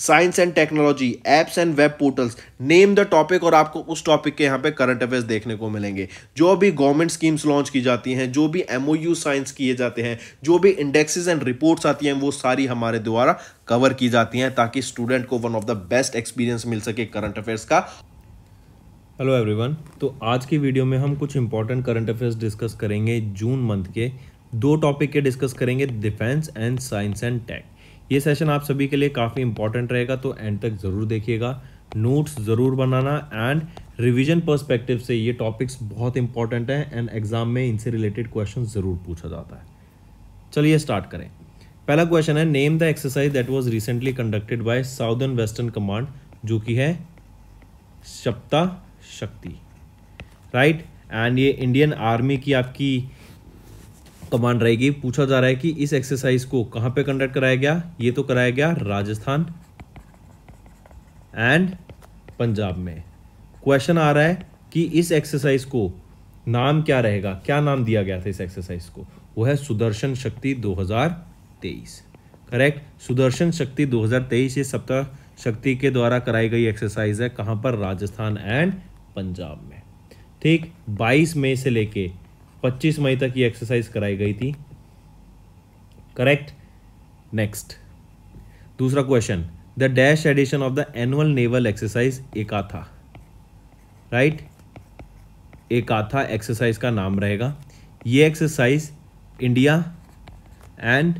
Science and technology apps and web portals name the topic और आपको उस topic के यहाँ पे करंट अफेयर्स देखने को मिलेंगे जो भी गवर्नमेंट स्कीम्स लॉन्च की जाती हैं जो भी एम साइंस किए जाते हैं जो भी इंडेक्सेस एंड रिपोर्ट्स आती हैं वो सारी हमारे द्वारा कवर की जाती हैं ताकि स्टूडेंट को one of the best experience मिल सके करंट अफेयर्स का हेलो एवरीवन तो आज की वीडियो में हम कुछ इंपॉर्टेंट करंट अफेयर्स डिस्कस करेंगे जून मंथ के दो टॉपिक के डिस्कस करेंगे defence and science and tech ये सेशन आप सभी के लिए काफ़ी इंपॉर्टेंट रहेगा तो एंड तक ज़रूर देखिएगा नोट्स ज़रूर बनाना एंड रिवीजन पर्सपेक्टिव से ये टॉपिक्स बहुत इंपॉर्टेंट हैं एंड एग्जाम में इनसे रिलेटेड क्वेश्चन ज़रूर पूछा जाता है चलिए स्टार्ट करें पहला क्वेश्चन है name the exercise that was recently conducted by southern western command जो कि है सप्ता शक्ति राइट एंड ये इंडियन आर्मी की आपकी कमांड रहेगी पूछा जा रहा है कि इस एक्सरसाइज को कहां पे कंडक्ट कराया गया ये तो कराया गया राजस्थान एंड पंजाब में क्वेश्चन आ रहा है कि इस एक्सरसाइज को नाम क्या रहेगा क्या नाम दिया गया था इस एक्सरसाइज को वो है सुदर्शन शक्ति 2023 करेक्ट सुदर्शन शक्ति 2023 ये सप्ताह शक्ति के द्वारा कराई गई एक्सरसाइज है कहां पर राजस्थान एंड पंजाब में ठीक 22 मई से लेके 25 मई तक ये एक्सरसाइज कराई गई थी करेक्ट नेक्स्ट दूसरा question the dash edition of the annual naval exercise Ekatha right Ekatha exercise का नाम रहेगा ये एक्सरसाइज इंडिया एंड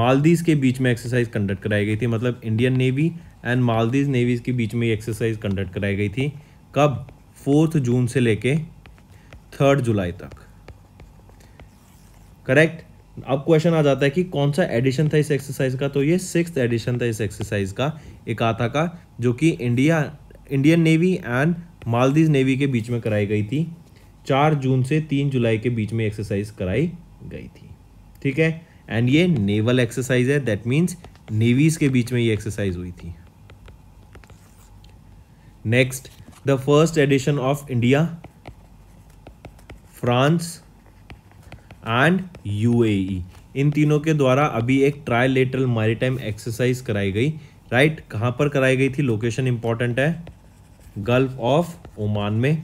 मालदीव के बीच में एक्सरसाइज कंडक्ट कराई गई थी मतलब Indian navy and Maldives navies के बीच में ये एक्सरसाइज कंडक्ट कराई गई थी कब फोर्थ जून से लेके थर्ड जुलाई तक करेक्ट अब क्वेश्चन आ जाता है कि कौन सा एडिशन था इस एक्सरसाइज का तो ये सिक्स एडिशन था इस एक्सरसाइज का इकाता का जो कि India Indian navy and Maldives navy के बीच में कराई गई थी चार जून से तीन जुलाई के बीच में एक्सरसाइज कराई गई थी ठीक है एंड ये नेवल एक्सरसाइज है दैट मीन्स नेवीज के बीच में ये एक्सरसाइज हुई थी next the first edition of India France and UAE e. इन तीनों के द्वारा अभी एक ट्राईलेटरल मैरिटाइम एक्सरसाइज कराई गई राइट right? कहाँ पर कराई गई थी लोकेशन इंपॉर्टेंट है गल्फ ऑफ ओमान में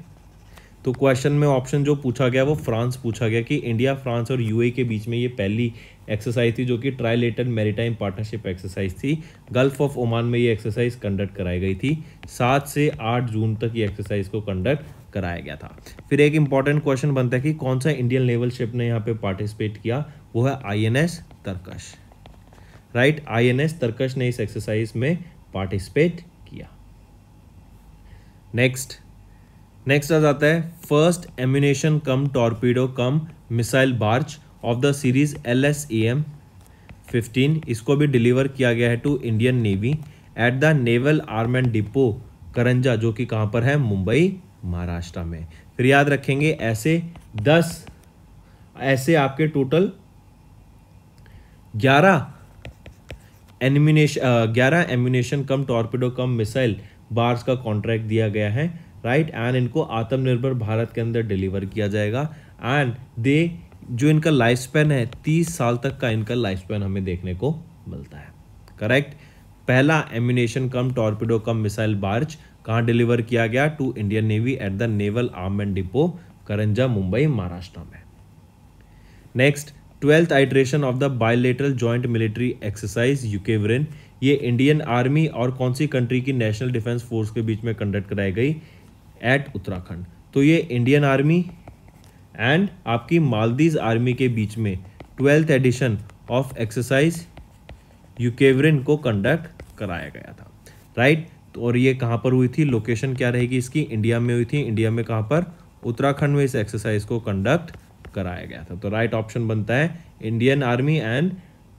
तो क्वेश्चन में ऑप्शन जो पूछा गया वो फ्रांस पूछा गया कि इंडिया फ्रांस और यूएई e के बीच में ये पहली एक्सरसाइज थी जो कि ट्राईलेटरल मैरिटाइम पार्टनरशिप एक्सरसाइज थी गल्फ ऑफ ओमान में ये एक्सरसाइज कंडक्ट कराई गई थी सात से आठ जून तक ये एक्सरसाइज को कंडक्ट कराया गया था फिर एक इंपॉर्टेंट क्वेश्चन बनता है कि कौन सा इंडियन नेवल शिप ने यहाँ पे पार्टिसिपेट किया वो है INS Tarkash right INS Tarkash ने इस एक्सरसाइज में पार्टिसिपेट किया नेक्स्ट नेक्स्ट आ जाता है first ammunition cum torpedo cum missile barge of the series L S E M fifteen इसको भी डिलीवर किया गया है to Indian navy at the naval arm and depot Karanja जो कि कहां पर है मुंबई महाराष्ट्र में फिर याद रखेंगे ऐसे दस ऐसे आपके टोटल ग्यारह एनिमिनेशन ग्यारह ammunition cum torpedo cum missile barges का कॉन्ट्रैक्ट दिया गया है राइट एंड इनको आत्मनिर्भर भारत के अंदर डिलीवर किया जाएगा एंड दे जो इनका लाइफ स्पेन है तीस साल तक का इनका लाइफ स्पेन हमें देखने को मिलता है करेक्ट पहला ammunition cum torpedo cum missile barge कहाँ डिलीवर किया गया to Indian navy at the naval and depot Karanja Mumbai Maharashtra में next twelfth edition of the bilateral joint military exercise Ekuverin ये इंडियन आर्मी और कौन सी कंट्री की नेशनल डिफेंस फोर्स के बीच में कंडक्ट कराई गई एट उत्तराखंड तो ये इंडियन आर्मी एंड आपकी मालदीव आर्मी के बीच में twelfth edition of exercise Ekuverin को कंडक्ट कराया गया था राइट right? तो और ये कहाँ पर हुई थी लोकेशन क्या रहेगी इसकी इंडिया में हुई थी इंडिया में कहाँ पर उत्तराखंड में इस एक्सरसाइज को कंडक्ट कराया गया था तो राइट ऑप्शन बनता है Indian army and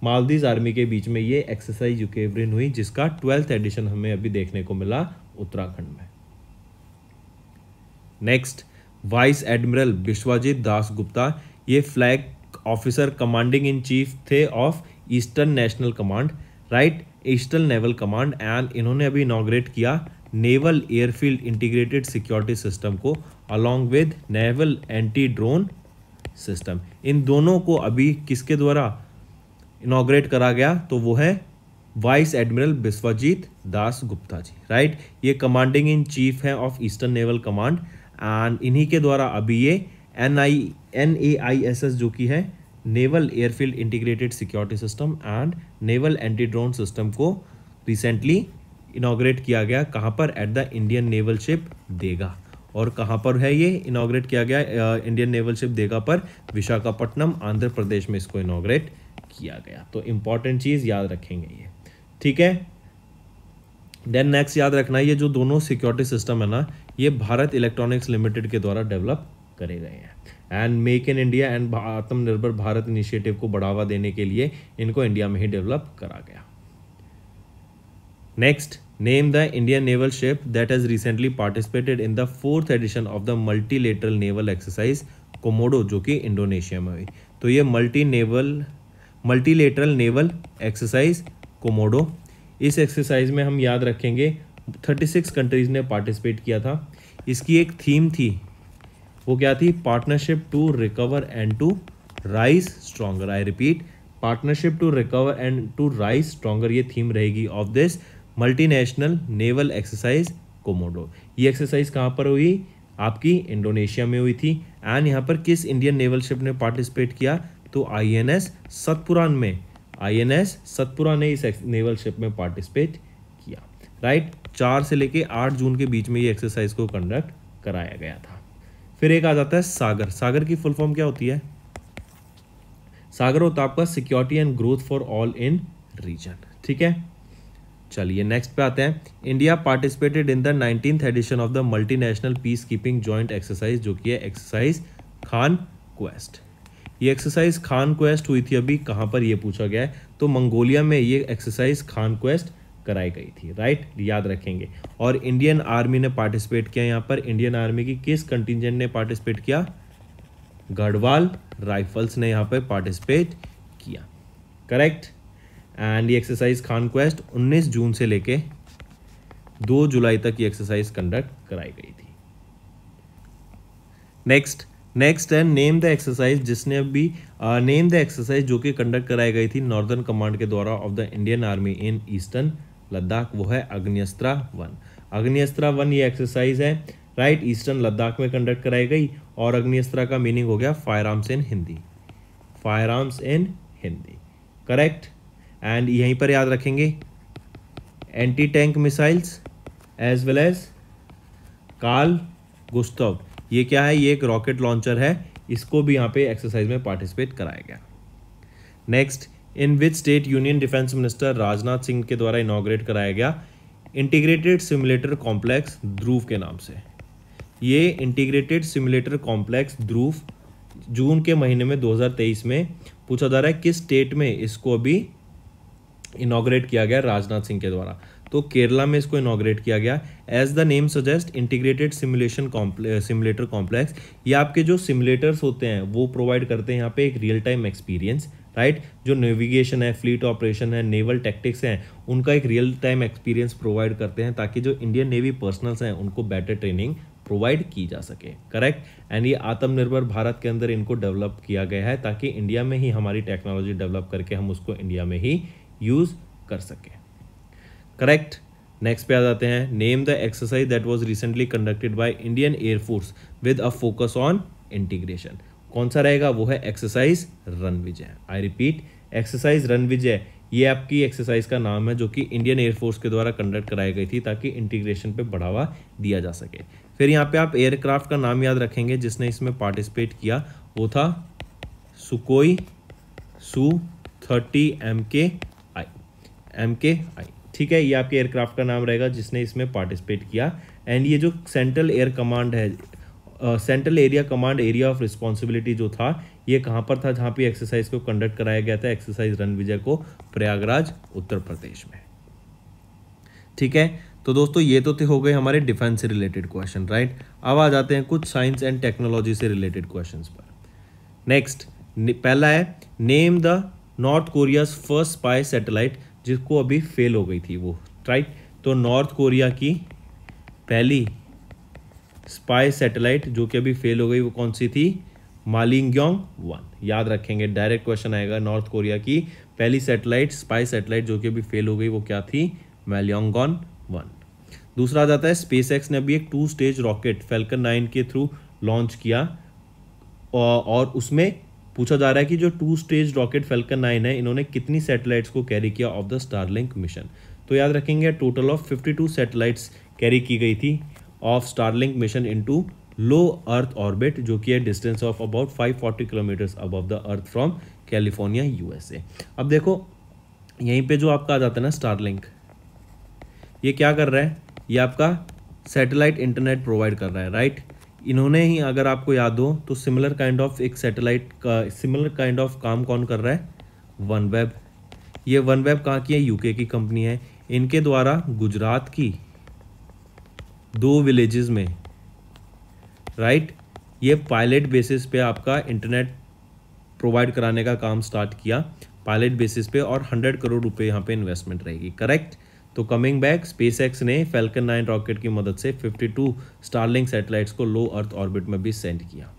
Maldives army के बीच में ये एक्सरसाइज यूकेवरिन हुई जिसका ट्वेल्थ एडिशन हमें अभी देखने को मिला उत्तराखंड में next vice admiral Biswajit Das Gupta ये flag officer commanding in chief थे of eastern national command right eastern naval command and इन्होंने अभी इनाग्रेट किया naval airfield integrated security system को along with naval anti drone system इन दोनों को अभी किसके द्वारा इनाग्रेट करा गया तो वो है vice admiral Biswajit Das Gupta ji right ये कमांडिंग इन चीफ हैं of eastern naval command and इन्हीं के द्वारा अभी ये N I N A I S S जो कि है naval airfield integrated security system and naval anti drone system को रिसेंटली इनाग्रेट किया गया कहाँ पर at the Indian naval ship Dega और कहाँ पर है ये इनाग्रेट किया गया इंडियन नेवल शिप देगा पर विशाखापट्टनम आंध्र प्रदेश में इसको इनाग्रेट किया गया तो इम्पॉर्टेंट चीज़ याद रखेंगे ये ठीक है देन नेक्स्ट याद रखना ये जो दोनों सिक्योरिटी सिस्टम है ना ये भारत इलेक्ट्रॉनिक्स लिमिटेड के द्वारा डेवलप करे गए हैं and make in India and Atmanirbhar Bharat initiative को बढ़ावा देने के लिए इनको इंडिया में ही डेवलप करा गया next name the Indian naval ship that has recently participated in the fourth edition of the multilateral naval exercise Komodo जो कि इंडोनेशिया में हुई तो ये multi naval multilateral naval exercise Komodo इस एक्सरसाइज में हम याद रखेंगे 36 कंट्रीज़ ने पार्टिसिपेट किया था इसकी एक थीम थी वो क्या थी partnership to recover and to rise stronger I repeat partnership to recover and to rise stronger ये थीम रहेगी of this multinational naval exercise Komodo ये एक्सरसाइज कहाँ पर हुई आपकी इंडोनेशिया में हुई थी एंड यहाँ पर किस इंडियन नेवल शिप ने पार्टिसिपेट किया तो आई एन एस सतपुरान में आई एन एस सतपुरान ने इस नेवल शिप में पार्टिसिपेट किया राइट right? चार से लेके आठ जून के बीच में ये एक्सरसाइज को कंडक्ट कराया गया था फिर एक आ जाता है सागर सागर की फुल फॉर्म क्या होती है सागर होता है आपका security and growth for all in region ठीक है चलिए नेक्स्ट पे आते हैं India participated in the nineteen edition of the multinational peace keeping joint exercise जो कि है एक्सरसाइज खान क्वेस्ट ये एक्सरसाइज खान क्वेस्ट हुई थी अभी कहां पर यह पूछा गया है तो मंगोलिया में ये एक्सरसाइज खान क्वेस्ट कराई गई थी राइट याद रखेंगे और इंडियन आर्मी ने पार्टिसिपेट किया यहाँ पर इंडियन आर्मी की किस कंटिजेंट ने पार्टिसिपेट किया गढ़वाल राइफल्स ने यहाँ पर पार्टिसिपेट किया करेक्ट एंड ये एक्सरसाइज खान क्वेस्ट उन्नीस जून से लेके दो जुलाई तक ये एक्सरसाइज कंडक्ट कराई गई थी नेक्स्ट नेक्स्ट है नेम द एक्सरसाइज जिसने अभी नेम द एक्सरसाइज जो कि कंडक्ट कराई गई थी नॉर्दर्न कमांड के द्वारा of the Indian army in eastern Ladakh वो है अग्नियस्त्रा वन अग्नियस्त्रा वन ये एक्सरसाइज है राइट ईस्टर्न लद्दाख में कंडक्ट कराई गई और अग्नियस्त्रा का मीनिंग हो गया fire arms in Hindi fire arms in Hindi correct and यहीं पर याद रखेंगे anti tank missiles as well as Carl Gustav ये क्या है ये एक रॉकेट लॉन्चर है इसको भी यहाँ पे एक्सरसाइज में पार्टिसिपेट कराया गया next in which state union defence minister Rajnath Singh के द्वारा इनाग्रेट कराया गया इंटीग्रेटेड सिमुलेटर कॉम्प्लेक्स ध्रुव के नाम से ये इंटीग्रेटेड सिमुलेटर कॉम्प्लेक्स ध्रुव जून के महीने में 2023 में पूछा जा रहा है किस स्टेट में इसको अभी इनाग्रेट किया गया राजनाथ सिंह के द्वारा तो केरला में इसको इनाग्रेट किया गया as the name suggest integrated simulation simulator complex ये आपके जो सिमुलेटर्स होते हैं वो प्रोवाइड करते हैं यहाँ पे एक रियल टाइम एक्सपीरियंस राइट जो नेविगेशन है फ्लीट ऑपरेशन है नेवल टैक्टिक्स हैं उनका एक रियल टाइम एक्सपीरियंस प्रोवाइड करते हैं ताकि जो इंडियन नेवी पर्सनल्स हैं उनको बेटर ट्रेनिंग प्रोवाइड की जा सके करेक्ट एंड ये आत्मनिर्भर भारत के अंदर इनको डेवलप किया गया है ताकि इंडिया में ही हमारी टेक्नोलॉजी डेवलप करके हम उसको इंडिया में ही यूज़ कर सकें करेक्ट नेक्स्ट पे आ जाते हैं name the exercise that was recently conducted by Indian air force with a focus on integration कौन सा रहेगा वो है exercise Ran Vijay I repeat exercise Ran Vijay ये आपकी एक्सरसाइज का नाम है जो कि इंडियन एयरफोर्स के द्वारा कंडक्ट कराई गई थी ताकि इंटीग्रेशन पे बढ़ावा दिया जा सके फिर यहाँ पे आप एयरक्राफ्ट का नाम याद रखेंगे जिसने इसमें पार्टिसिपेट किया वो था सुकोई सु थर्टी एम के आई एम के आई ठीक है ये आपके एयरक्राफ्ट का नाम रहेगा जिसने इसमें पार्टिसिपेट किया एंड ये जो सेंट्रल एयर कमांड है central area command area of responsibility जो था ये कहाँ पर था जहाँ पे एक्सरसाइज को कंडक्ट कराया गया था एक्सरसाइज रन विजय को प्रयागराज उत्तर प्रदेश में ठीक है तो दोस्तों ये तो थे हो गए हमारे डिफेंस से रिलेटेड क्वेश्चन राइट अब आ जाते हैं कुछ साइंस एंड टेक्नोलॉजी से रिलेटेड क्वेश्चन पर नेक्स्ट पहला है name the north Korea's first spy satellite जिसको अभी फेल हो गई थी वो राइट तो नॉर्थ कोरिया की पहली स्पाई सैटेलाइट जो कि अभी फेल हो गई वो कौन सी थी मालिंग्योंग वन याद रखेंगे डायरेक्ट क्वेश्चन आएगा नॉर्थ कोरिया की पहली सैटेलाइट स्पाई सैटेलाइट जो कि अभी फेल हो गई वो क्या थी मैलियोंगॉन वन दूसरा आ जाता है स्पेस एक्स ने अभी एक two stage rocket Falcon nine के थ्रू लॉन्च किया और उसमें पूछा जा रहा है कि जो two stage rocket Falcon nine है इन्होंने कितनी सैटेलाइट्स को कैरी किया ऑफ द स्टारलिंक मिशन तो याद रखेंगे टोटल ऑफ 52 सैटेलाइट्स कैरी की गई थी of Starlink mission into low earth orbit जो कि है distance of about 540 kilometres above the earth from California USA अब देखो यहीं पे जो आपका आ जाता है ना स्टारलिंक ये क्या कर रहा है ये आपका सैटेलाइट इंटरनेट प्रोवाइड कर रहा है राइट इन्होंने ही अगर आपको याद हो तो सिमिलर काइंड ऑफ एक सैटेलाइट का सिमिलर काइंड ऑफ काम कौन कर रहा है वन वेब ये वन वेब कहाँ की है यूके की कंपनी है इनके द्वारा गुजरात की दो विलेजेस में राइट ये पायलट बेसिस पे आपका इंटरनेट प्रोवाइड कराने का काम स्टार्ट किया पायलट बेसिस पे और हंड्रेड करोड़ रुपए यहाँ पे इन्वेस्टमेंट रहेगी करेक्ट तो कमिंग बैक स्पेसएक्स ने फेल्कन नाइन रॉकेट की मदद से 52 स्टारलिंग सेटेलाइट को लो अर्थ ऑर्बिट में भी सेंड किया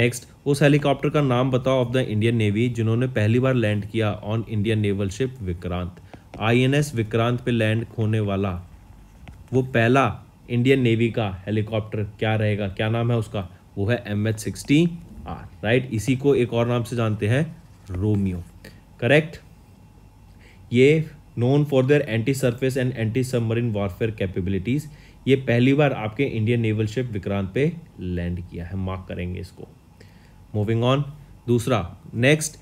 नेक्स्ट उस हेलीकॉप्टर का नाम बताओ ऑफ द इंडियन नेवी जिन्होंने पहली बार लैंड किया on Indian naval ship Vikrant INS Vikrant पे लैंड होने वाला वो पहला इंडियन नेवी का हेलीकॉप्टर क्या रहेगा क्या नाम है उसका वो है M H sixty R right इसी को एक और नाम से जानते हैं रोमियो करेक्ट ये known for their anti surface and anti submarine warfare capabilities ये पहली बार आपके इंडियन नेवल शिप विक्रांत पे लैंड किया है मार्क करेंगे इसको मूविंग ऑन दूसरा नेक्स्ट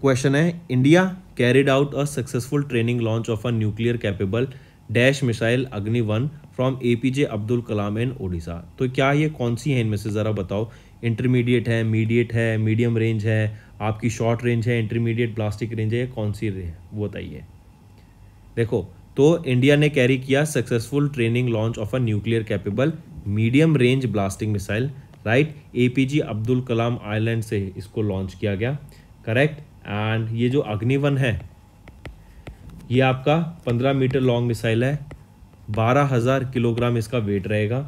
क्वेश्चन है India carried out a successful training launch of a nuclear capable dash missile Agni one from A P J Abdul Kalam in Odisha तो क्या ये कौन सी है इनमें से ज़रा बताओ इंटरमीडिएट है मीडिएट है मीडियम रेंज है आपकी शॉर्ट रेंज है इंटरमीडिएट प्लास्टिक रेंज है कौन सी है वो बताइए देखो तो इंडिया ने कैरी किया successful training launch of a nuclear capable medium range ballistic missile right APJ Abdul Kalam island से इसको लॉन्च किया गया करेक्ट एंड ये जो अग्निवन है ये आपका पंद्रह मीटर लॉन्ग मिसाइल है बारह हज़ार किलोग्राम इसका वेट रहेगा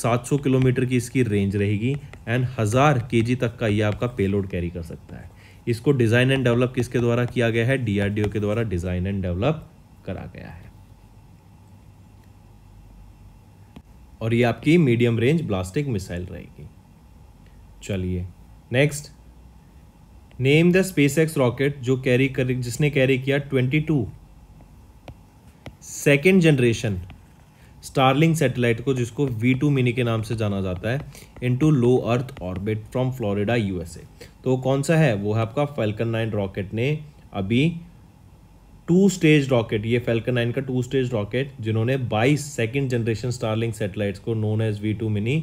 सात सौ किलोमीटर की इसकी रेंज रहेगी एंड हज़ार के तक का ये आपका पेलोड कैरी कर सकता है इसको डिज़ाइन एंड डेवलप किसके द्वारा किया गया है डी के द्वारा डिज़ाइन एंड डेवलप करा गया है और ये आपकी मीडियम रेंज ब्लास्टिक मिसाइल रहेगी चलिए next name the SpaceX rocket जो कैरी कर जिसने कैरी किया 22 सेकेंड जनरेशन स्टारलिंग सैटेलाइट को जिसको वी टू मिनी के नाम से जाना जाता है into low earth orbit from Florida USA तो कौन सा है वो है आपका फेल्कन नाइन रॉकेट ने अभी टू स्टेज रॉकेट ये फेल्कन नाइन का टू स्टेज रॉकेट जिन्होंने बाईस सेकेंड जनरेशन स्टारलिंग सेटेलाइट को known as V two mini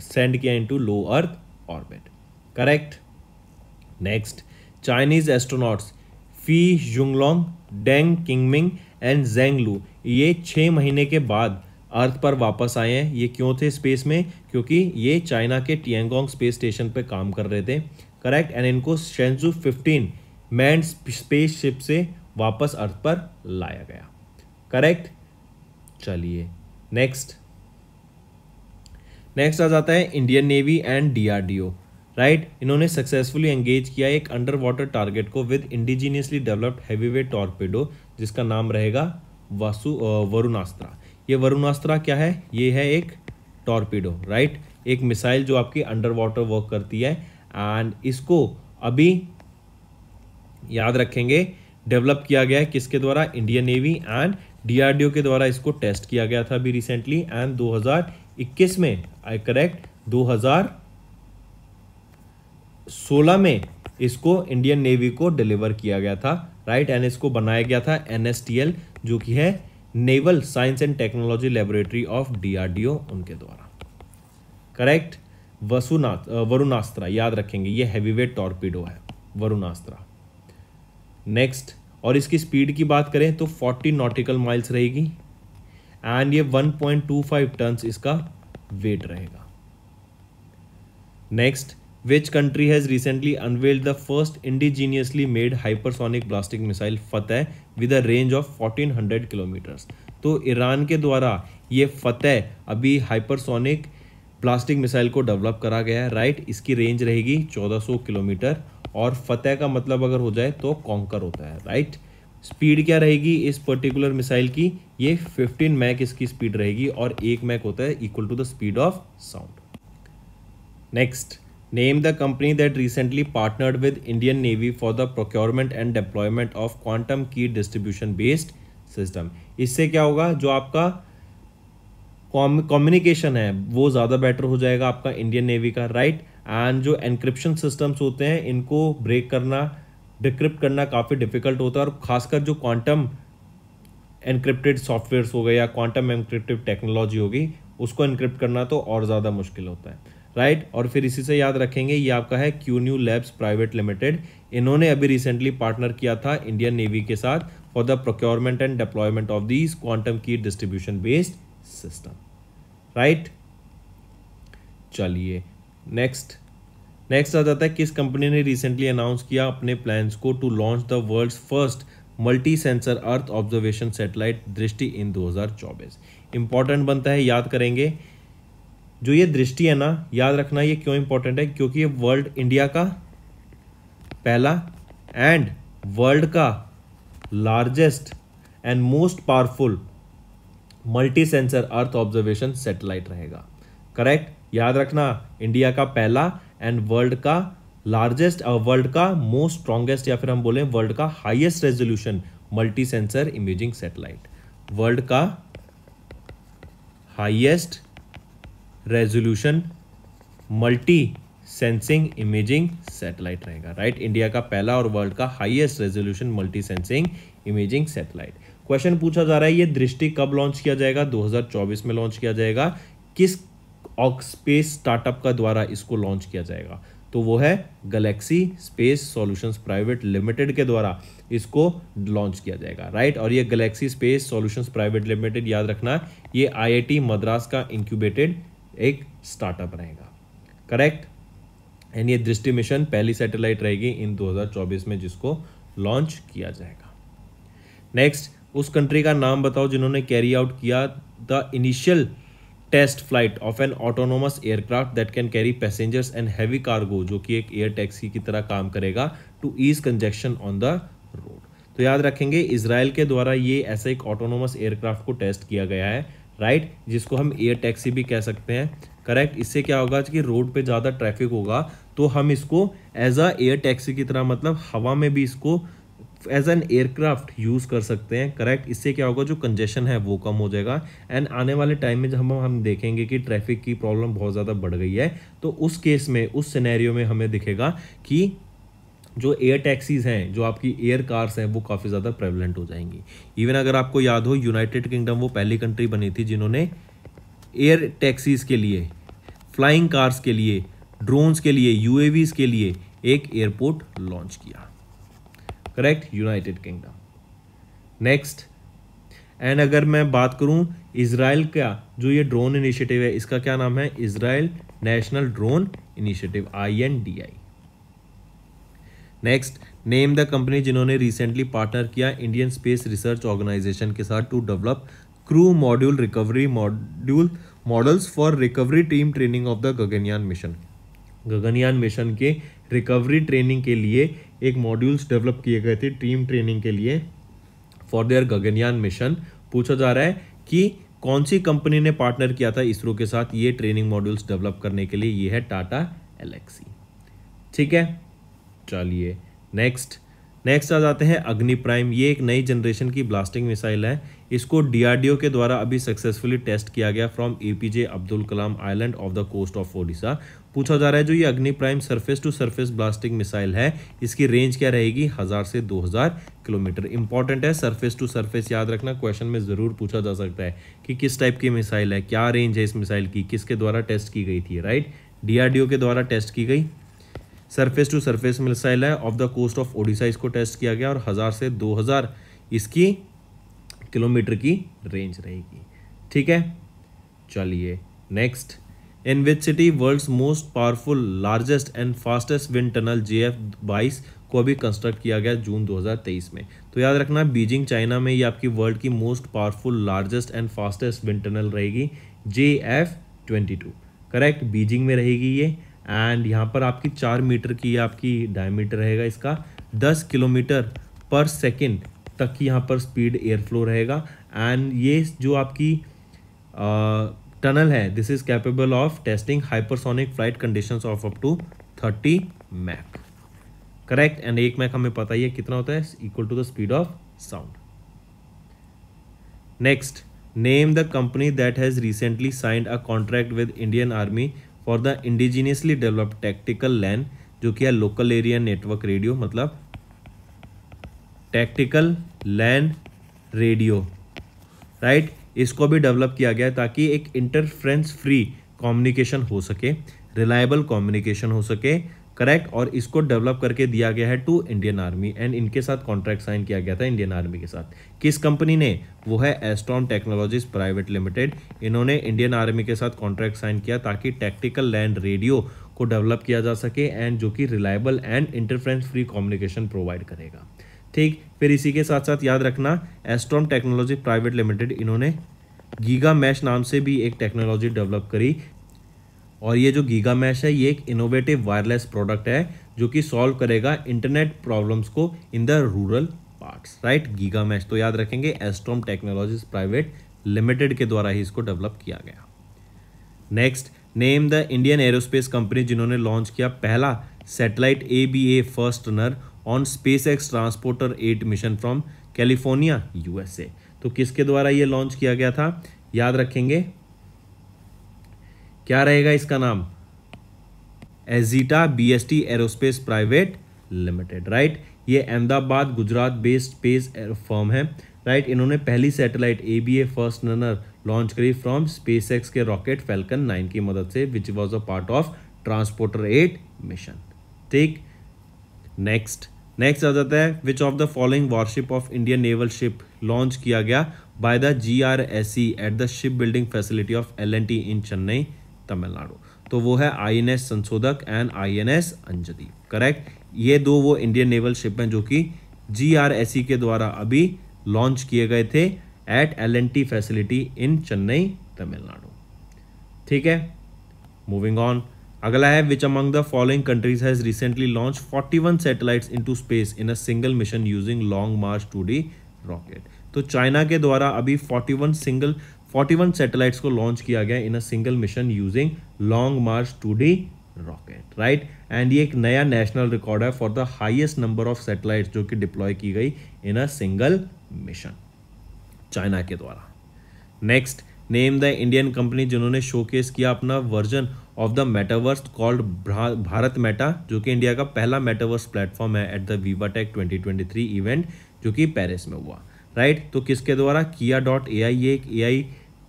send किया into low earth orbit correct next Chinese astronauts Fei Junlong Deng Qingming and Zhanglu ये छः महीने के बाद अर्थ पर वापस आए हैं ये क्यों थे स्पेस में क्योंकि ये चाइना के टियांगोंग स्पेस स्टेशन पर काम कर रहे थे करेक्ट एंड इनको Shenzhou fifteen manned space ship से वापस अर्थ पर लाया गया करेक्ट चलिए नेक्स्ट नेक्स्ट आ जाता है Indian navy and DRDO right इन्होंने सक्सेसफुली एंगेज किया एक अंडर वाटर टारगेट को with indigenously developed heavyweight torpedo जिसका नाम रहेगा वासु वरुणास्त्रा ये वरुणास्त्रा क्या है ये है एक टॉर्पीडो राइट एक मिसाइल जो आपकी अंडर वाटर वर्क करती है एंड इसको अभी याद रखेंगे डेवलप किया गया है किसके द्वारा इंडियन नेवी एंड डीआरडीओ के द्वारा इसको टेस्ट किया गया था अभी रिसेंटली एंड 2021 में आई करेक्ट 2016 में इसको इंडियन नेवी को डिलीवर किया गया था राइट एंड इसको बनाया गया था एन जो कि है naval science and technology laboratory of DRDO उनके द्वारा करेक्ट वसुनाथ वरुणास्त्रा याद रखेंगे ये हैवीवेट टॉर्पीडो है वरुणास्त्रा नेक्स्ट और इसकी स्पीड की बात करें तो 40 नॉटिकल माइल्स रहेगी एंड ये 1.25 टन्स इसका वेट रहेगा next Which country has recently unveiled the first indigenously made hypersonic ballistic missile Fattah with a range of 1400 kilometers? तो ईरान के द्वारा ये फतेह अभी हाइपरसोनिक प्लास्टिक मिसाइल को डेवलप करा गया है राइट इसकी रेंज रहेगी 1400 किलोमीटर और फतेह का मतलब अगर हो जाए तो कॉन्कर होता है राइट स्पीड क्या रहेगी इस पर्टिकुलर मिसाइल की ये 15 मैक इसकी स्पीड रहेगी और एक मैक होता है equal to the speed of sound next Name the company that recently partnered with Indian Navy for the procurement and deployment of quantum key distribution based system. इससे क्या होगा जो आपका कम्युनिकेशन है वो ज़्यादा बेटर हो जाएगा आपका इंडियन नेवी का राइट एंड जो एनक्रिप्शन सिस्टम्स होते हैं इनको ब्रेक करना डिक्रिप्ट करना काफ़ी डिफिकल्ट होता है और खासकर जो क्वांटम एनक्रिप्टेड सॉफ्टवेयर्स हो गए या क्वांटम एनक्रिप्टिव टेक्नोलॉजी होगी उसको इनक्रिप्ट करना तो और ज़्यादा मुश्किल होता है राइट right? और फिर इसी से याद रखेंगे ये आपका है Q Nu Labs private limited इन्होंने अभी रिसेंटली पार्टनर किया था इंडियन नेवी के साथ for the procurement and deployment of these quantum key distribution based system right चलिए नेक्स्ट नेक्स्ट आ जाता है किस कंपनी ने रिसेंटली अनाउंस किया अपने प्लान्स को to launch the world first multi sensor earth observation satellite Drishti in चौबीस इंपॉर्टेंट बनता है याद करेंगे जो ये दृष्टि है ना याद रखना ये क्यों इंपॉर्टेंट है क्योंकि ये वर्ल्ड इंडिया का पहला एंड वर्ल्ड का largest and most powerful multi sensor earth observation satellite रहेगा करेक्ट याद रखना इंडिया का पहला एंड वर्ल्ड का लार्जेस्ट वर्ल्ड uh, का मोस्ट स्ट्रॉन्गेस्ट या फिर हम बोले वर्ल्ड का highest resolution multi sensor imaging satellite world का highest resolution multi sensing imaging satellite रहेगा राइट इंडिया का पहला और वर्ल्ड का highest resolution multi sensing imaging satellite question पूछा जा रहा है ये दृष्टि कब लॉन्च किया जाएगा 2024 में लॉन्च किया जाएगा किस ऑक्सपेस स्टार्टअप का द्वारा इसको लॉन्च किया जाएगा तो वो है GalaxEye space solutions private limited के द्वारा इसको लॉन्च किया जाएगा राइट और ये GalaxEye space solutions private limited याद रखना ये आईआईटी मद्रास का इंक्यूबेटेड एक स्टार्टअप रहेगा करेक्ट एंड ये दृष्टि मिशन पहली सैटेलाइट रहेगी इन 2024 में जिसको लॉन्च किया जाएगा नेक्स्ट उस कंट्री का नाम बताओ जिन्होंने कैरी आउट किया the initial test flight of an autonomous aircraft that can carry passengers and heavy cargo जो कि एक एयर टैक्सी की तरह काम करेगा to ease congestion on the road तो याद रखेंगे इसराइल के द्वारा ये ऐसा एक ऑटोनोमस एयरक्राफ्ट को टेस्ट किया गया है राइट जिसको हम एयर टैक्सी भी कह सकते हैं करेक्ट इससे क्या होगा कि रोड पे ज़्यादा ट्रैफिक होगा तो हम इसको एज अ एयर टैक्सी की तरह मतलब हवा में भी इसको एज एन एयरक्राफ्ट यूज़ कर सकते हैं करेक्ट इससे क्या होगा जो कंजेशन है वो कम हो जाएगा एंड आने वाले टाइम में जब हम हम देखेंगे कि ट्रैफिक की प्रॉब्लम बहुत ज़्यादा बढ़ गई है तो उस केस में उस सिनेरियो में हमें दिखेगा कि जो एयर टैक्सीज हैं जो आपकी एयर कार्स हैं वो काफ़ी ज़्यादा प्रेवलेंट हो जाएंगी इवन अगर आपको याद हो यूनाइटेड किंगडम वो पहली कंट्री बनी थी जिन्होंने एयर टैक्सीज के लिए फ्लाइंग कार्स के लिए ड्रोन्स के लिए यू के लिए एक एयरपोर्ट लॉन्च किया correct United Kingdom next and अगर मैं बात करूं इसराइल का जो ये ड्रोन इनिशिएटिव है इसका क्या नाम है Israel national drone initiative I N D I next name the company जिन्होंने रिसेंटली पार्टनर किया इंडियन स्पेस रिसर्च ऑर्गेनाइजेशन के साथ to develop crew module recovery module models for recovery team training of the Gaganyaan mission Gaganyaan mission के recovery training के लिए एक modules develop किए गए थे टीम ट्रेनिंग के लिए फॉर देयर गगनयान मिशन पूछा जा रहा है कि कौन सी कंपनी ने पार्टनर किया था इसरो के साथ ये ट्रेनिंग मॉड्यूल्स डेवलप करने के लिए ये है टाटा एलेक्सी ठीक है चलिए नेक्स्ट नेक्स्ट आ जाते हैं अग्नि प्राइम ये एक नई जनरेशन की ब्लास्टिंग मिसाइल है इसको डीआरडीओ के द्वारा अभी सक्सेसफुली टेस्ट किया गया from APJ Abdul Kalam island off the coast of Odisha पूछा जा रहा है जो ये Agni prime surface to surface ballistic missile है इसकी रेंज क्या रहेगी हज़ार से दो हज़ार किलोमीटर इंपॉर्टेंट है सरफेस टू सरफेस याद रखना क्वेश्चन में ज़रूर पूछा जा सकता है कि किस टाइप की मिसाइल है क्या रेंज है इस मिसाइल की किसके द्वारा टेस्ट की गई थी राइट डीआरडीओ के द्वारा टेस्ट की गई सरफेस टू सरफेस मिसाइल है off the coast of Odisha इसको टेस्ट किया गया और हज़ार से दो हज़ार इसकी किलोमीटर की रेंज रहेगी ठीक है चलिए next in which city world's most powerful largest and fastest wind tunnel J F बाईस को अभी कंस्ट्रक्ट किया गया जून 2023 में तो याद रखना बीजिंग चाइना में ये आपकी वर्ल्ड की most powerful largest and fastest wind tunnel रहेगी J F twenty two correct Beijing में रहेगी ये एंड यहाँ पर आपकी चार मीटर की आपकी डायमीटर रहेगा इसका दस किलोमीटर पर सेकेंड तक की यहाँ पर स्पीड एयर फ्लो रहेगा एंड ये जो आपकी टनल है this is capable of testing hypersonic flight conditions of up to thirty Mach correct and एक मैक हमें पता ही है कितना होता है equal to the speed of sound next name the company that has recently signed a contract with Indian army for the indigenously develop tactical LAN जो कि है लोकल एरिया नेटवर्क रेडियो मतलब टैक्टिकल लैन रेडियो राइट इसको भी develop किया गया ताकि एक इंटरफ्रेंस फ्री कम्युनिकेशन हो सके रिलायबल कम्युनिकेशन हो सके करेक्ट और इसको डेवलप करके दिया गया है टू इंडियन आर्मी एंड इनके साथ कॉन्ट्रैक्ट साइन किया गया था इंडियन आर्मी के साथ किस कंपनी ने वो है एस्ट्रॉन टेक्नोलॉजीज प्राइवेट लिमिटेड इन्होंने इंडियन आर्मी के साथ कॉन्ट्रैक्ट साइन किया ताकि टेक्टिकल लैंड रेडियो को डेवलप किया जा सके एंड जो कि reliable and interference free communication provide करेगा ठीक फिर इसी के साथ साथ याद रखना एस्ट्रॉन टेक्नोलॉजी प्राइवेट लिमिटेड इन्होंने गीगा मैश नाम से भी एक टेक्नोलॉजी डेवलप करी और ये जो गीगा मैश है ये एक इनोवेटिव वायरलेस प्रोडक्ट है जो कि सॉल्व करेगा इंटरनेट प्रॉब्लम्स को in the rural parts right Giga Mesh तो याद रखेंगे एस्ट्रॉम टेक्नोलॉजीज प्राइवेट लिमिटेड के द्वारा ही इसको डेवलप किया गया next name the Indian aerospace company जिन्होंने लॉन्च किया पहला satellite A B A first runner on SpaceX transporter eight mission from California USA तो किसके द्वारा ये लॉन्च किया गया था याद रखेंगे क्या रहेगा इसका नाम Azista BST aerospace private limited right ये Ahmedabad Gujarat based space firm है राइट right? इन्होंने पहली satellite A B A first runner launch करी फ्रॉम स्पेस एक्स के रॉकेट फेल्कन नाइन की मदद से which was a part of transporter eight mission ठीक नेक्स्ट नेक्स्ट आ जाता है which of the following warship of Indian naval ship launch किया गया by the G R S C at the ship building facility of L and T in Chennai Tamil Nadu तो वो है INS संशोधक एंड आईएनएस अंजदी करेक्ट ये दो वो इंडियन नेवल शिप हैं जो कि जीआरएससी e के द्वारा अभी लॉन्च किए गए थे at L facility in Chennai Tamil Nadu ठीक है मूविंग ऑन अगला है which among the following countries has recently launch 41 satellites into space in a single mission using long March two D rocket तो चाइना के द्वारा अभी 41 सिंगल 41 सेटेलाइट्स को लॉन्च किया गया in a single mission using long March two D rocket right and ये एक नया नेशनल रिकॉर्ड है for the highest number of satellite जो कि डिप्लॉय की गई in a single mission China के द्वारा next name the Indian company जिन्होंने शोकेस किया अपना version of the metaverse called Bharat meta जो कि इंडिया का पहला मेटावर्स प्लेटफॉर्म है at the Viva twenty three event जो कि पेरिस में हुआ राइट right? तो किसके द्वारा किया डॉट ए आई ये एक ए आई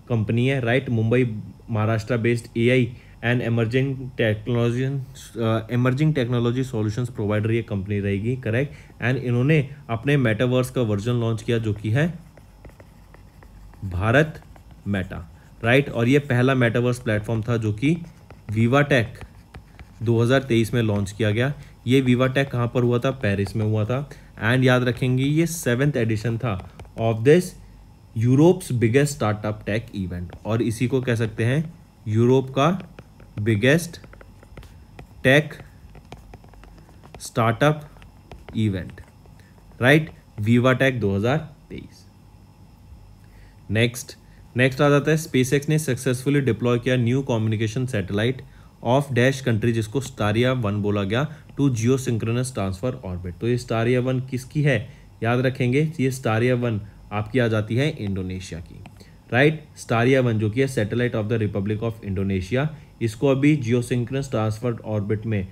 कंपनी है right Mumbai Maharashtra based AI and emerging technology emerging technology solutions provider ये कंपनी रहेगी करेक्ट एंड इन्होंने अपने मेटावर्स का वर्जन लॉन्च किया जो कि है भारत मेटा राइट और ये पहला मेटावर्स प्लेटफॉर्म था जो कि वीवा टेक 2023 में लॉन्च किया गया ये वीवा टेक कहाँ पर हुआ था पेरिस में हुआ था एंड याद रखेंगे ये सेवेंथ एडिशन था of this Europe's biggest startup tech event और इसी को कह सकते हैं यूरोप का biggest tech startup event right Viva tech 2023 next next आ जाता है स्पेसएक्स ने सक्सेसफुली डिप्लॉय किया new communication satellite of dash country जिसको स्टारिया वन बोला गया to geosynchronous transfer orbit तो ये स्टारिया वन किसकी है याद रखेंगे ये स्टारिया वन आपकी आ जाती है इंडोनेशिया की राइट स्टारिया वन जो कि है satellite of the republic of Indonesia इसको अभी जियोसिंक्रस ट्रांसफर ऑर्बिट में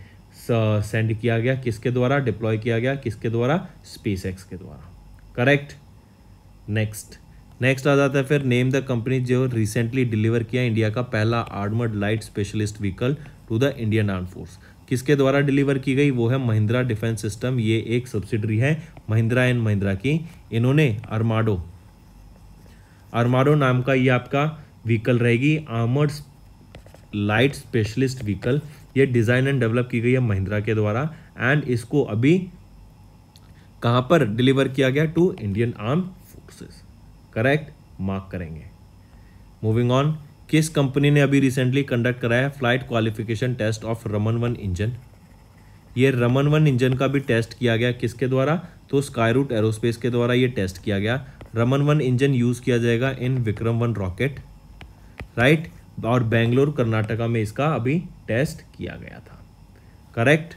सेंड किया गया किसके द्वारा डिप्लॉय किया गया किसके द्वारा स्पेस के द्वारा करेक्ट नेक्स्ट नेक्स्ट आ जाता है फिर नेम द कंपनी जो रिसेंटली डिलीवर किया इंडिया का पहला armoured light specialist vehicle to the Indian arm force किसके द्वारा डिलीवर की गई वो है महिंद्रा डिफेंस सिस्टम ये एक सब्सिडरी है महिंद्रा एंड महिंद्रा की इन्होंने अरमाडो अरमाडो नाम का ये आपका व्हीकल रहेगी आर्मर्ड लाइट स्पेशलिस्ट व्हीकल ये डिज़ाइन एंड डेवलप की गई है महिंद्रा के द्वारा एंड इसको अभी कहां पर डिलीवर किया गया to Indian arm forces correct mark करेंगे मूविंग ऑन किस कंपनी ने अभी रिसेंटली कंडक्ट कराया flight qualification test of Raman one engine ये रमन वन इंजन का भी टेस्ट किया गया किसके द्वारा तो रूट एरोस्पेस के द्वारा ये टेस्ट किया गया रमन वन इंजन यूज़ किया जाएगा in Vikram one rocket right और बेंगलोर कर्नाटका में इसका अभी टेस्ट किया गया था करेक्ट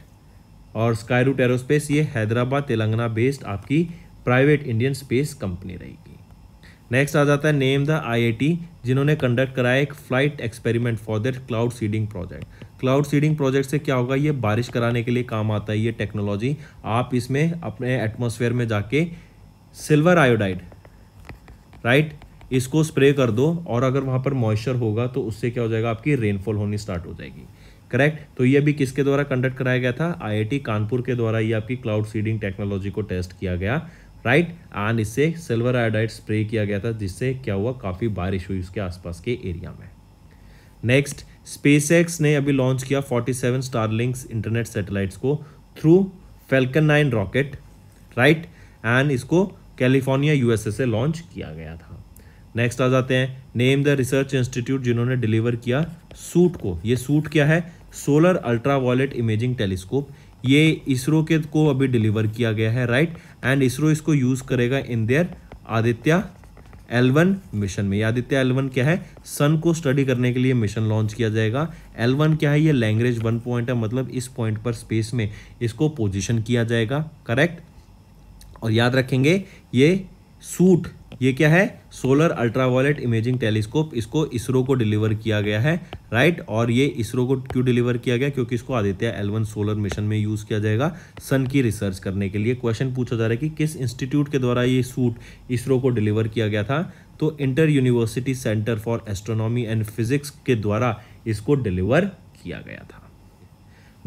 और रूट एरोस्पेस ये हैदराबाद तेलंगाना बेस्ड आपकी प्राइवेट इंडियन स्पेस कंपनी रहेगी नेक्स्ट आ जाता है नेम द आईआईटी जिन्होंने कंडक्ट कराया एक flight experiment for their cloud seeding project cloud seeding project से क्या होगा ये बारिश कराने के लिए काम आता है ये टेक्नोलॉजी आप इसमें अपने एटमोसफेयर में जाके सिल्वर आयोडाइड राइट इसको स्प्रे कर दो और अगर वहाँ पर मॉइस्चर होगा तो उससे क्या हो जाएगा आपकी रेनफॉल होनी स्टार्ट हो जाएगी करेक्ट तो ये भी किसके द्वारा कंडक्ट कराया गया था आईआईटी कानपुर के द्वारा ये आपकी क्लाउड सीडिंग टेक्नोलॉजी को टेस्ट किया गया राइट एंड इससे सिल्वर आयोडाइड स्प्रे किया गया था जिससे क्या हुआ काफ़ी बारिश हुई उसके आसपास के एरिया में नेक्स्ट स्पेसएक्स ने अभी लॉन्च किया 47 स्टारलिंक्स इंटरनेट सैटेलाइट्स को through Falcon 9 rocket right and इसको कैलिफोर्निया यूएसए से लॉन्च किया गया था नेक्स्ट आ जाते हैं नेम द रिसर्च इंस्टीट्यूट जिन्होंने डिलीवर किया सूट को ये सूट क्या है solar ultraviolet imaging telescope ये इसरो के को अभी डिलीवर किया गया है राइट एंड इसरो इसको यूज़ करेगा in their Aditya L one mission में आदित्य एलवन क्या है सन को स्टडी करने के लिए मिशन लॉन्च किया जाएगा एलवन क्या है ये लैंग्वेज वन पॉइंट है मतलब इस पॉइंट पर स्पेस में इसको पोजीशन किया जाएगा करेक्ट और याद रखेंगे ये सूट ये क्या है सोलर अल्ट्रावायलेट इमेजिंग टेलीस्कोप इसको इसरो को डिलीवर किया गया है राइट और ये इसरो को क्यों डिलीवर किया गया क्योंकि इसको आदित्य एलवन सोलर मिशन में यूज़ किया जाएगा सन की रिसर्च करने के लिए क्वेश्चन पूछा जा रहा है कि किस इंस्टीट्यूट के द्वारा ये सूट इसरो को डिलीवर किया गया था तो inter university centre for astronomy and physics के द्वारा इसको डिलीवर किया गया था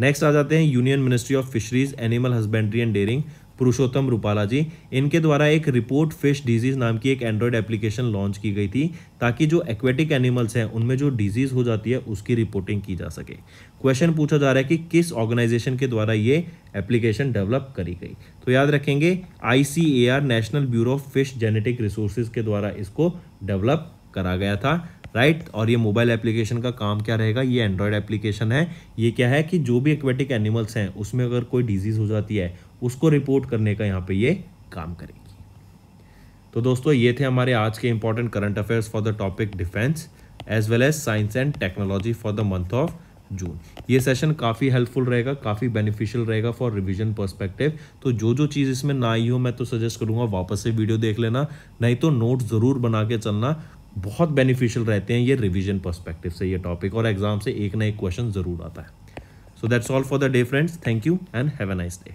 नेक्स्ट आ जाते हैं union ministry of fisheries animal husbandry and dairying Purushottam Rupala ji इनके द्वारा एक रिपोर्ट फिश डिजीज नाम की एक एंड्रॉयड एप्लीकेशन लॉन्च की गई थी ताकि जो एक्वेटिक एनिमल्स हैं उनमें जो डिजीज हो जाती है उसकी रिपोर्टिंग की जा सके क्वेश्चन पूछा जा रहा है कि किस ऑर्गेनाइजेशन के द्वारा ये एप्लीकेशन डेवलप करी गई तो याद रखेंगे I national bureau of fish genetic resources के द्वारा इसको डेवलप करा गया था राइट right? और ये मोबाइल एप्लीकेशन का काम क्या रहेगा ये एंड्रॉयड एप्लीकेशन है ये क्या है कि जो भी एक्वेटिक एनिमल्स हैं उसमें अगर कोई डिजीज़ हो जाती है उसको रिपोर्ट करने का यहाँ पे ये काम करेगी तो दोस्तों ये थे हमारे आज के important current affairs for the topic defence as well as science and technology for the month of June ये सेशन काफ़ी हेल्पफुल रहेगा काफ़ी बेनिफिशियल रहेगा फॉर रिवीजन पर्सपेक्टिव तो जो जो चीज़ इसमें ना आई हो मैं तो सजेस्ट करूँगा वापस से वीडियो देख लेना नहीं तो नोट ज़रूर बना के चलना बहुत बेनिफिशियल रहते हैं ये रिवीजन पर्सपेक्टिव से ये टॉपिक और एग्जाम से एक ना एक क्वेश्चन ज़रूर आता है so that's all for the day friends thank you and have a nice day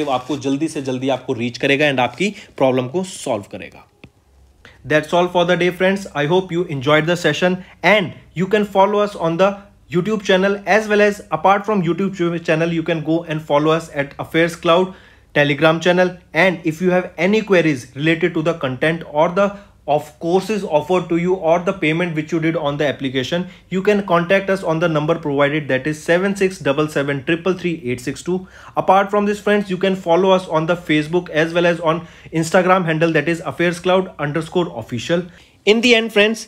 active आपको जल्दी से जल्दी आपको रीच करेगा एंड आपकी प्रॉब्लम को सॉल्व करेगा that's all for the day friends I hope you enjoyed the session and you can follow us on the YouTube channel as well as apart from YouTube channel you can go and follow us at Affairs Cloud Telegram channel and if you have any queries related to the content or the of courses offered to you or the payment which you did on the application, you can contact us on the number provided that is 767733862. Apart from this friends, you can follow us on the Facebook as well as on Instagram handle that is Affairs Cloud underscore official. In the end friends,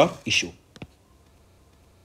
York issue.